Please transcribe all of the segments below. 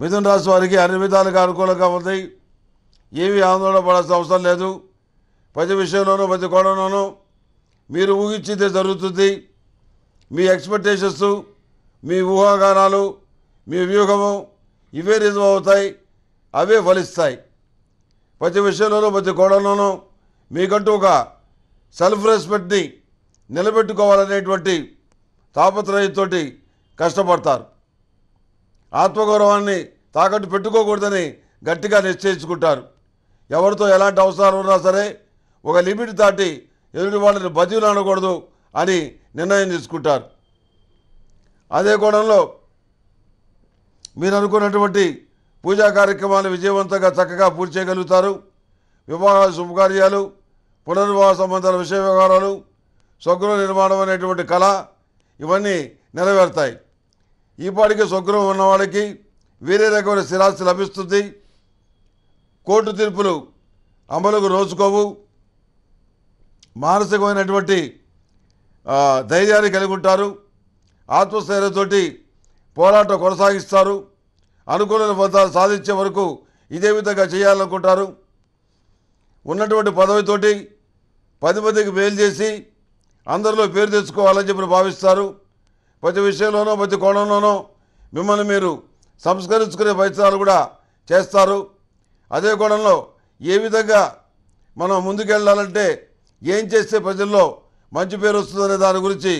మిథున రాశి వారికి అన్ని విధాలుగా అనుకూలంగా ఉంది ఏమీ ఆందోళన పడాల్సిన అవసరం లేదు ప్రతి విషయంలోనూ ప్రతి కోణంలోనూ మీరు ఊహించిందే జరుగుతుంది మీ ఎక్స్పెక్టేషన్స్ మీ ఊహాగానాలు మీ వ్యూహము ఇవే నిజం అవుతాయి అవే ఫలిస్తాయి ప్రతి విషయంలోనూ ప్రతి కోణంలోనూ మీకంటూ ఒక సెల్ఫ్ రెస్పెక్ట్ని నిలబెట్టుకోవాలనేటువంటి తాపత్రయంతో కష్టపడతారు ఆత్మగౌరవాన్ని తాకట్టు పెట్టుకోకూడదని గట్టిగా నిశ్చయించుకుంటారు ఎవరితో ఎలాంటి అవసరాలు ఉన్నా సరే ఒక లిమిట్ దాటి ఎదుటి వాళ్ళని బదిలు అనకూడదు అని నిర్ణయం తీసుకుంటారు అదే కోణంలో మీరు అనుకున్నటువంటి పూజా కార్యక్రమాలు విజయవంతంగా చక్కగా పూర్తి చేయగలుగుతారు వివాహాలు శుభకార్యాలు పునర్వివాహ సంబంధాల విషయ వ్యవహారాలు స్వగృహ నిర్మాణం అనేటువంటి కళ ఇవన్నీ నెరవేరుతాయి ఈపాటికి స్వగ్రహం ఉన్నవాడికి వేరే రకమైన స్థిరాస్తి లభిస్తుంది కోర్టు తీర్పులు అమలుకు రోజుకోవు మానసికమైనటువంటి ధైర్యాన్ని కలిగి ఉంటారు ఆత్మస్థైర్యంతోటి పోరాటం కొనసాగిస్తారు అనుకూల ఫలితాలు సాధించే వరకు ఇదే విధంగా చేయాలనుకుంటారు ఉన్నటువంటి పదవితోటి పది మందికి మేలు చేసి అందరిలో పేరు తెచ్చుకోవాలని చెప్పి భావిస్తారు ప్రతి విషయంలోనో ప్రతి కోణంలోనూ మిమ్మల్ని మీరు సంస్కరించుకునే ప్రయత్నాలు కూడా చేస్తారు అదే కోణంలో ఏ విధంగా మనం ముందుకెళ్ళాలంటే ఏం చేస్తే ప్రజల్లో మంచి పేరు వస్తుందనే దాని గురించి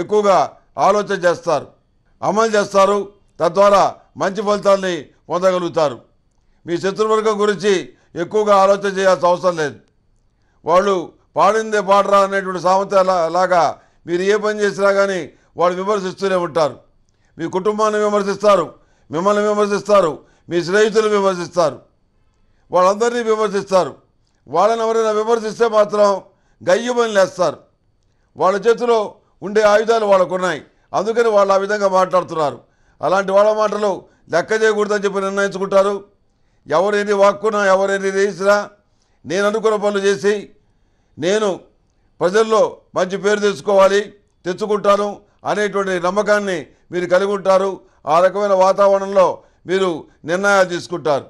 ఎక్కువగా ఆలోచన చేస్తారు అమలు చేస్తారు తద్వారా మంచి ఫలితాల్ని పొందగలుగుతారు మీ శత్రువర్గం గురించి ఎక్కువగా ఆలోచన చేయాల్సిన అవసరం లేదు వాళ్ళు పాడిందే పాడరా అనేటువంటి సామర్థ్యం లాగా మీరు ఏ పని చేసినా కానీ వాళ్ళు విమర్శిస్తూనే ఉంటారు మీ కుటుంబాన్ని విమర్శిస్తారు మిమ్మల్ని విమర్శిస్తారు మీ స్నేహితులు విమర్శిస్తారు వాళ్ళందరినీ విమర్శిస్తారు వాళ్ళని ఎవరైనా విమర్శిస్తే మాత్రం గయ్యమని లేస్తారు వాళ్ళ చేతిలో ఉండే ఆయుధాలు వాళ్ళకున్నాయి అందుకని వాళ్ళు ఆ విధంగా మాట్లాడుతున్నారు అలాంటి వాళ్ళ మాటలు లెక్క చేయకూడదని చెప్పి నిర్ణయించుకుంటారు ఎవరేది వాక్కున్నా ఎవరేది చేసినా నేను అనుకున్న పనులు చేసి నేను ప్రజల్లో మంచి పేరు తెచ్చుకోవాలి తెచ్చుకుంటాను అనేటువంటి నమ్మకాన్ని మీరు కలిగి ఉంటారు ఆ రకమైన వాతావరణంలో మీరు నిర్ణయాలు తీసుకుంటారు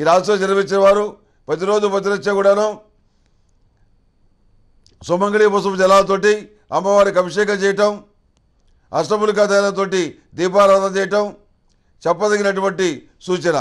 ఈ రాష్ట్రంలో జన్మించిన వారు ప్రతిరోజు ప్రతిరక్ష కూడాను సుమంగళి పుసుపు జలాలతోటి అమ్మవారికి అభిషేకం చేయటం అష్టములికా తైలతోటి దీపారాధన చేయటం చెప్పదగినటువంటి సూచన